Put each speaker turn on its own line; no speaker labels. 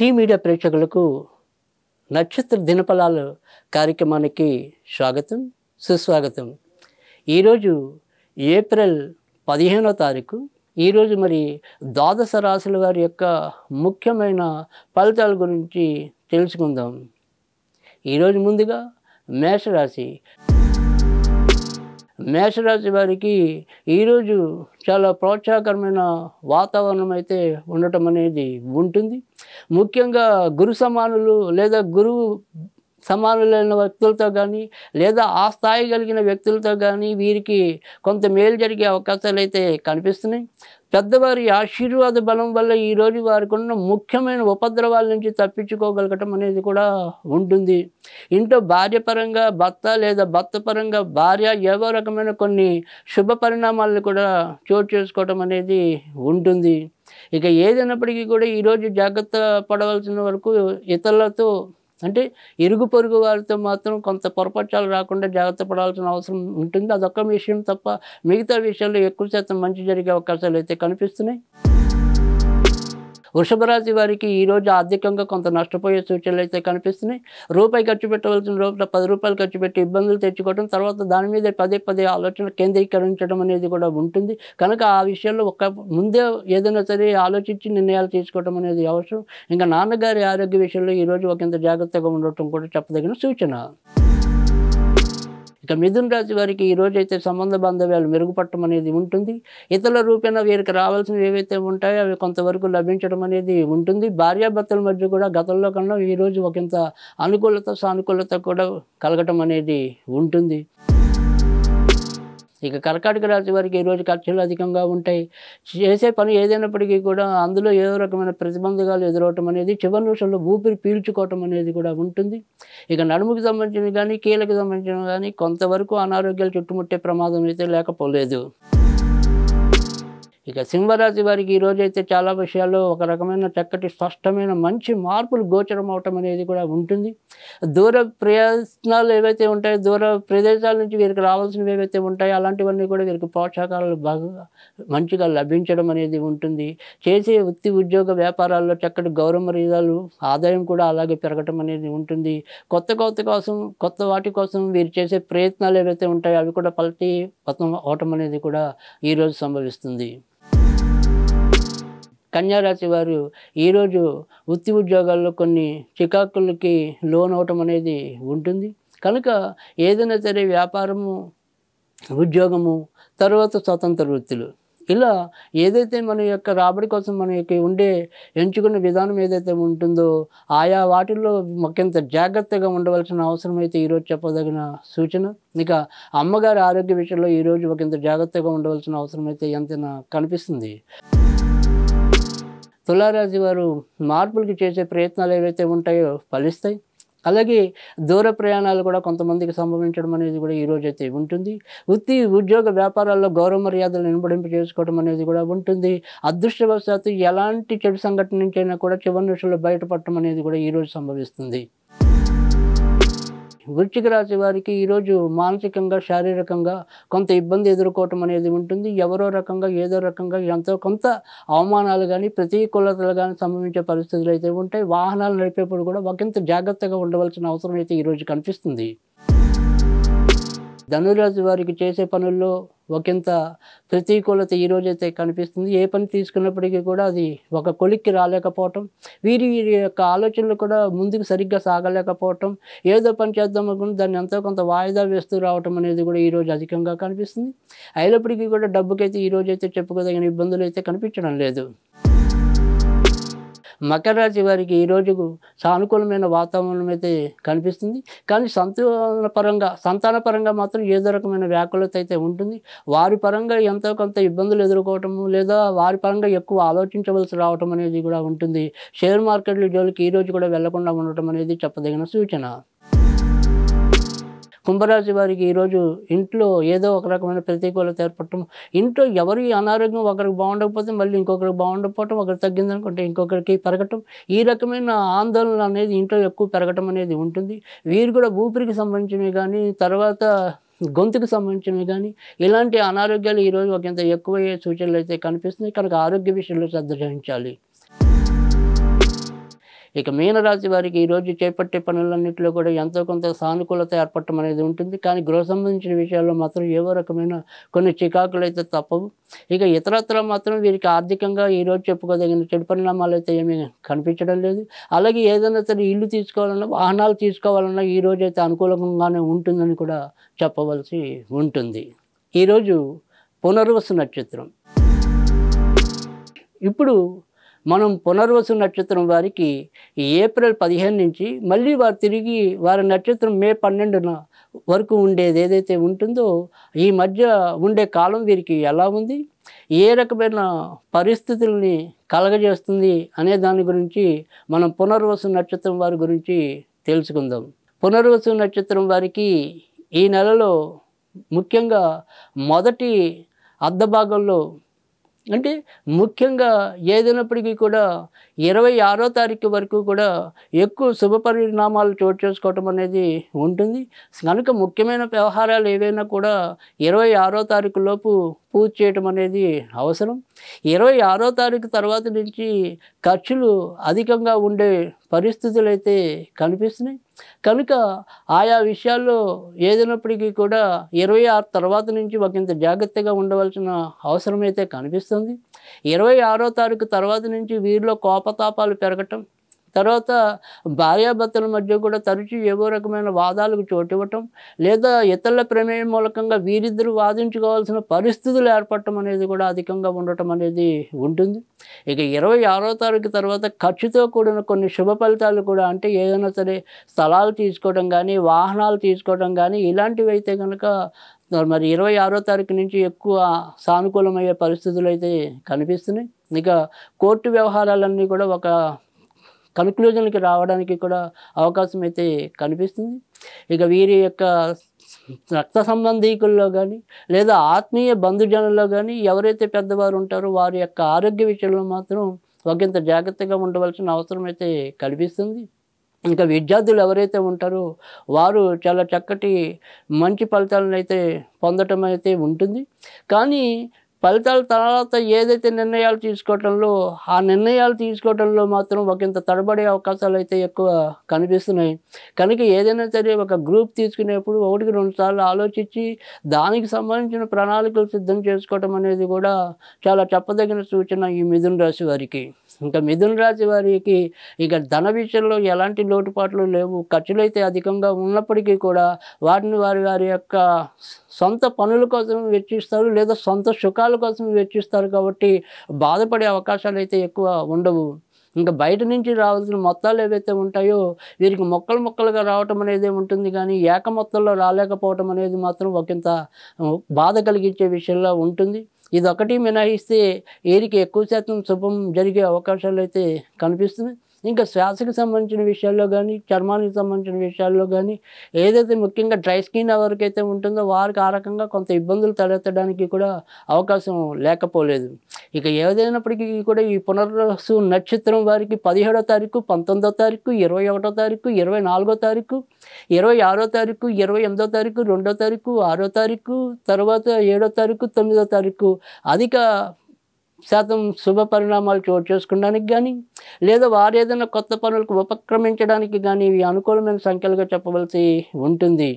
tea media ప్రేక్షకులకు నక్షత్ర దినపలాలు కార్యక్రమానికి స్వాగతం సుస్వాగతం ఈరోజు ఏప్రిల్ పదిహేనో తారీఖు ఈరోజు మరి ద్వాదశ రాశుల వారి యొక్క ముఖ్యమైన ఫలితాల గురించి తెలుసుకుందాం ఈరోజు ముందుగా మేషరాశి మేషరాశి వారికి ఈరోజు చాలా ప్రోత్సాహకరమైన వాతావరణం అయితే ఉండటం అనేది ఉంటుంది ముఖ్యంగా గురు సమానులు లేదా గురువు సమానులైన వ్యక్తులతో కానీ లేదా ఆ స్థాయి కలిగిన వ్యక్తులతో కానీ వీరికి కొంత మేలు జరిగే అవకాశాలు అయితే కనిపిస్తున్నాయి పెద్దవారి ఆశీర్వాద బలం వల్ల ఈరోజు వారికి ఉన్న ముఖ్యమైన ఉపద్రవాల నుంచి తప్పించుకోగలగటం అనేది కూడా ఉంటుంది ఇంట్లో భార్య పరంగా భర్త లేదా భర్త పరంగా భార్య ఏవో రకమైన కొన్ని శుభ పరిణామాలను కూడా చోటు చేసుకోవటం అనేది ఉంటుంది ఇక ఏదైనప్పటికీ కూడా ఈరోజు జాగ్రత్త పడవలసిన వరకు ఇతరులతో అంటే ఇరుగు పొరుగు వారితో మాత్రం కొంత పొరపక్షాలు రాకుండా జాగ్రత్త పడాల్సిన అవసరం ఉంటుంది అదొక్క విషయం తప్ప మిగతా విషయంలో ఎక్కువ శాతం మంచి జరిగే అవకాశాలు అయితే కనిపిస్తున్నాయి వృషభ రాశి వారికి ఈరోజు ఆర్థికంగా కొంత నష్టపోయే సూచనలు అయితే కనిపిస్తున్నాయి రూపాయి ఖర్చు పెట్టవలసిన రూపాయ పది రూపాయలు ఖర్చు పెట్టి ఇబ్బందులు తెచ్చుకోవడం తర్వాత దాని మీద పదే పదే ఆలోచన కేంద్రీకరించడం అనేది కూడా ఉంటుంది కనుక ఆ విషయంలో ఒక ముందే ఏదైనా సరే ఆలోచించి నిర్ణయాలు తీసుకోవడం అనేది అవసరం ఇంకా నాన్నగారి ఆరోగ్య విషయంలో ఈరోజు ఒకంత జాగ్రత్తగా ఉండటం కూడా చెప్పదగిన సూచన ఇక మిథున్ రాశి వారికి ఈరోజైతే సంబంధ బాంధవ్యాలు మెరుగుపడటం అనేది ఉంటుంది ఇతరుల రూపేణ వీరికి రావాల్సినవి ఏవైతే ఉంటాయో అవి కొంతవరకు లభించడం అనేది ఉంటుంది భార్యాభర్తల మధ్య కూడా గతంలో కన్నా ఈరోజు ఒకంత అనుకూలత సానుకూలత కూడా కలగటం అనేది ఉంటుంది ఇక కర్కాటక రాశి వారికి ఈరోజు ఖర్చులు అధికంగా ఉంటాయి చేసే పని ఏదైనప్పటికీ కూడా అందులో ఏదో రకమైన ప్రతిబంధకాలు ఎదురవటం అనేది చివరి నిమిషంలో ఊపిరి పీల్చుకోవటం అనేది కూడా ఉంటుంది ఇక నడుముకి సంబంధించిన కానీ కీళ్ళకి సంబంధించిన కానీ కొంతవరకు అనారోగ్యాలు చుట్టుముట్టే ప్రమాదం అయితే లేకపోలేదు ఇక సింహరాశి వారికి ఈరోజైతే చాలా విషయాల్లో ఒక రకమైన చక్కటి స్పష్టమైన మంచి మార్పులు గోచరం అవటం అనేది కూడా ఉంటుంది దూర ప్రయత్నాలు ఏవైతే ఉంటాయో దూర ప్రదేశాల నుంచి వీరికి రావాల్సినవి ఏవైతే ఉంటాయో అలాంటివన్నీ కూడా వీరికి పోషకాలు బాగా మంచిగా లభించడం అనేది ఉంటుంది చేసే వృత్తి ఉద్యోగ వ్యాపారాల్లో చక్కటి గౌరవ మర్యాదలు ఆదాయం కూడా అలాగే పెరగటం అనేది ఉంటుంది కొత్త కొత్త కోసం కొత్త వాటి కోసం వీరు చేసే ప్రయత్నాలు ఏవైతే ఉంటాయో అవి కూడా పల్టీ పతం అవటం అనేది కూడా ఈరోజు సంభవిస్తుంది కన్యారాశి వారు ఈరోజు వృత్తి ఉద్యోగాల్లో కొన్ని చికాకులకి లోన్ అవటం అనేది ఉంటుంది కనుక ఏదైనా సరే వ్యాపారము ఉద్యోగము తర్వాత స్వతంత్ర వృత్తులు ఇలా ఏదైతే మన యొక్క రాబడి కోసం మన యొక్క ఉండే ఎంచుకున్న విధానం ఏదైతే ఉంటుందో ఆయా వాటిల్లో మరింత జాగ్రత్తగా ఉండవలసిన అవసరం అయితే ఈరోజు చెప్పదగిన సూచన ఇక అమ్మగారి ఆరోగ్య విషయంలో ఈరోజు ఒకంత జాగ్రత్తగా ఉండవలసిన అవసరం అయితే ఎంతైనా కనిపిస్తుంది తులారాజు వారు మార్పులకి చేసే ప్రయత్నాలు ఏవైతే ఉంటాయో ఫలిస్తాయి అలాగే దూర ప్రయాణాలు కూడా కొంతమందికి సంభవించడం అనేది కూడా ఈరోజు అయితే ఉంటుంది వృత్తి ఉద్యోగ వ్యాపారాల్లో గౌరవ మర్యాదలు నింబడింపు చేసుకోవడం అనేది కూడా ఉంటుంది అదృష్టవశాత్తు ఎలాంటి చెడు సంఘటన నుంచైనా కూడా చివరి నిమిషంలో బయటపడటం అనేది కూడా ఈరోజు సంభవిస్తుంది వృచ్చిక రాశి వారికి ఈరోజు మానసికంగా శారీరకంగా కొంత ఇబ్బంది ఎదుర్కోవటం అనేది ఉంటుంది ఎవరో రకంగా ఏదో రకంగా ఎంతో కొంత అవమానాలు కానీ ప్రతికూలతలు కానీ సంభవించే పరిస్థితులు అయితే ఉంటాయి వాహనాలు నడిపేప్పుడు కూడా ఒకంత జాగ్రత్తగా ఉండవలసిన అవసరం అయితే ఈరోజు కనిపిస్తుంది ధనురాశి వారికి చేసే పనుల్లో ఒకంత ప్రతికూలత ఈరోజైతే కనిపిస్తుంది ఏ పని తీసుకున్నప్పటికీ కూడా అది ఒక కొలిక్కి రాలేకపోవటం వీరి వీరి యొక్క ఆలోచనలు కూడా ముందుకు సరిగ్గా సాగలేకపోవటం ఏదో పని చేద్దాం అనుకుని దాన్ని ఎంతో కొంత వాయిదా వేస్తూ రావటం అనేది కూడా ఈరోజు అధికంగా కనిపిస్తుంది అయినప్పటికీ కూడా డబ్బుకైతే ఈరోజైతే చెప్పుకోదగిన ఇబ్బందులు అయితే కనిపించడం లేదు మకర రాశి వారికి ఈరోజు సానుకూలమైన వాతావరణం అయితే కనిపిస్తుంది కానీ సంతాన పరంగా సంతాన పరంగా మాత్రం ఏదో రకమైన వ్యాకులత అయితే ఉంటుంది వారి పరంగా ఎంతో కొంత ఇబ్బందులు ఎదుర్కోవటము లేదా వారి పరంగా ఎక్కువ ఆలోచించవలసి రావటం అనేది కూడా ఉంటుంది షేర్ మార్కెట్ల జోలికి ఈరోజు కూడా వెళ్లకుండా ఉండటం అనేది చెప్పదగిన సూచన కుంభరాశి వారికి ఈరోజు ఇంట్లో ఏదో ఒక రకమైన ప్రతికూలత ఏర్పడటం ఇంట్లో ఎవరి అనారోగ్యం ఒకరికి బాగుండకపోతే మళ్ళీ ఇంకొకరికి బాగుండకపోవటం ఒకరికి తగ్గిందనుకుంటే ఇంకొకరికి పెరగటం ఈ రకమైన ఆందోళన అనేది ఇంట్లో ఎక్కువ పెరగటం అనేది ఉంటుంది వీరు కూడా ఊపిరికి సంబంధించినవి కానీ తర్వాత గొంతుకు సంబంధించినవి కానీ ఇలాంటి అనారోగ్యాలు ఈరోజు ఒకంత ఎక్కువయ్యే సూచనలు అయితే కనిపిస్తున్నాయి కనుక ఆరోగ్య విషయంలో శ్రద్ధ చేయించాలి ఇక మీనరాశి వారికి ఈరోజు చేపట్టే పనులన్నింటిలో కూడా ఎంతో కొంత సానుకూలత ఏర్పడటం అనేది ఉంటుంది కానీ గృహ సంబంధించిన విషయాల్లో మాత్రం ఏవో రకమైన కొన్ని చికాకులు అయితే తప్పవు ఇక ఇతరత్ర మాత్రం వీరికి ఆర్థికంగా ఈరోజు చెప్పుకోదగిన చెడు పరిణామాలు అయితే ఏమీ కనిపించడం లేదు అలాగే ఏదైనా సరే ఇల్లు తీసుకోవాలన్నా వాహనాలు తీసుకోవాలన్నా ఈరోజు అయితే అనుకూలంగానే ఉంటుందని కూడా చెప్పవలసి ఉంటుంది ఈరోజు పునర్వసు నక్షత్రం ఇప్పుడు మనం పునర్వసు నక్షత్రం వారికి ఏప్రిల్ పదిహేను నుంచి మళ్ళీ వారు తిరిగి వారి నక్షత్రం మే పన్నెండున వరకు ఉండేది ఏదైతే ఉంటుందో ఈ మధ్య ఉండే కాలం వీరికి ఎలా ఉంది ఏ రకమైన పరిస్థితుల్ని కలగజేస్తుంది అనే దాని గురించి మనం పునర్వసు నక్షత్రం వారి గురించి తెలుసుకుందాం పునర్వసు నక్షత్రం వారికి ఈ నెలలో ముఖ్యంగా మొదటి అర్ధ భాగంలో అంటే ముఖ్యంగా ఏదైనప్పటికీ కూడా ఇరవై ఆరో తారీఖు వరకు కూడా ఎక్కువ శుభ పరిణామాలు చోటు చేసుకోవటం అనేది ఉంటుంది కనుక ముఖ్యమైన వ్యవహారాలు ఏవైనా కూడా ఇరవై ఆరో తారీఖు లోపు పూజ చేయడం అనేది అవసరం ఇరవై ఆరో తారీఖు తర్వాత నుంచి ఖర్చులు అధికంగా ఉండే పరిస్థితులు అయితే కనిపిస్తున్నాయి కనుక ఆయా విషయాల్లో ఏదైనప్పటికీ కూడా ఇరవై ఆరు తర్వాత నుంచి ఒకంత జాగ్రత్తగా ఉండవలసిన అవసరం అయితే కనిపిస్తుంది ఇరవై ఆరో తారీఖు తర్వాత నుంచి వీరిలో కోపతాపాలు పెరగటం తర్వాత భార్యాభర్తల మధ్య కూడా తరచూ ఏవో రకమైన వాదాలకు చోటు ఇవ్వటం లేదా ఇతరుల ప్రమేయం మూలకంగా వీరిద్దరూ వాదించుకోవాల్సిన పరిస్థితులు ఏర్పడటం అనేది కూడా అధికంగా ఉండటం అనేది ఉంటుంది ఇక ఇరవై ఆరో తారీఖు తర్వాత ఖర్చుతో కూడిన కొన్ని శుభ ఫలితాలు కూడా అంటే ఏదైనా సరే స్థలాలు తీసుకోవడం కానీ వాహనాలు తీసుకోవడం కానీ ఇలాంటివి అయితే కనుక మరి ఇరవై ఆరో తారీఖు నుంచి ఎక్కువ సానుకూలమయ్యే పరిస్థితులు అయితే కనిపిస్తున్నాయి ఇక కోర్టు వ్యవహారాలన్నీ కూడా ఒక కన్క్లూజన్కి రావడానికి కూడా అవకాశం అయితే కనిపిస్తుంది ఇక వీరి యొక్క రక్త సంబంధీకుల్లో కానీ లేదా ఆత్మీయ బంధుజనుల్లో కానీ ఎవరైతే పెద్దవారు ఉంటారో వారి యొక్క ఆరోగ్య విషయంలో మాత్రం ఒకంత జాగ్రత్తగా ఉండవలసిన అవసరం అయితే కనిపిస్తుంది ఇంకా విద్యార్థులు ఎవరైతే ఉంటారో వారు చాలా చక్కటి మంచి ఫలితాలను అయితే పొందటం అయితే ఉంటుంది కానీ ఫలితాల తర్వాత ఏదైతే నిర్ణయాలు తీసుకోవటంలో ఆ నిర్ణయాలు తీసుకోవటంలో మాత్రం ఒకంత తడబడే అవకాశాలు అయితే ఎక్కువ కనిపిస్తున్నాయి కనుక ఏదైనా సరే ఒక గ్రూప్ తీసుకునేప్పుడు ఒకటికి రెండు సార్లు ఆలోచించి దానికి సంబంధించిన ప్రణాళికలు సిద్ధం చేసుకోవటం అనేది కూడా చాలా చెప్పదగిన సూచన ఈ మిథున రాశి వారికి ఇంకా మిథున రాశి వారికి ఇక ధన విషయంలో ఎలాంటి లోటుపాట్లు లేవు ఖర్చులు అయితే అధికంగా ఉన్నప్పటికీ కూడా వాటిని వారి వారి యొక్క సొంత పనుల కోసం వెచ్చిస్తారు లేదా సొంత సుఖాలు ఫలాల కోసం వెచ్చిస్తారు కాబట్టి బాధపడే అవకాశాలు అయితే ఎక్కువ ఉండవు ఇంకా బయట నుంచి రావాల్సిన మొత్తాలు ఏవైతే ఉంటాయో వీరికి మొక్కలు మొక్కలుగా రావటం అనేది ఉంటుంది కానీ ఏక మొత్తంలో రాలేకపోవటం అనేది మాత్రం ఒకంత బాధ కలిగించే విషయంలో ఉంటుంది ఇది ఒకటి మినహాయిస్తే వీరికి ఎక్కువ శాతం శుభం జరిగే అవకాశాలు అయితే కనిపిస్తుంది ఇంకా శ్వాసకి సంబంధించిన విషయాల్లో కానీ చర్మానికి సంబంధించిన విషయాల్లో కానీ ఏదైతే ముఖ్యంగా డ్రై స్కిన్ ఎవరికైతే ఉంటుందో వారికి ఆ రకంగా కొంత ఇబ్బందులు తలెత్తడానికి కూడా అవకాశం లేకపోలేదు ఇక ఏదైనప్పటికీ కూడా ఈ పునర్వసు నక్షత్రం వారికి పదిహేడో తారీఖు పంతొమ్మిదో తారీఖు ఇరవై ఒకటో తారీఖు ఇరవై నాలుగో తారీఖు ఇరవై ఆరో తారీఖు ఇరవై ఎనిమిదో తారీఖు రెండో తారీఖు ఆరో తారీఖు తర్వాత ఏడో తారీఖు తొమ్మిదో తారీఖు అధిక శాతం శుభ పరిణామాలు చోటు చేసుకోవడానికి కానీ లేదా వారు ఏదైనా కొత్త పనులకు ఉపక్రమించడానికి కానీ ఇవి అనుకూలమైన సంఖ్యలుగా చెప్పవలసి ఉంటుంది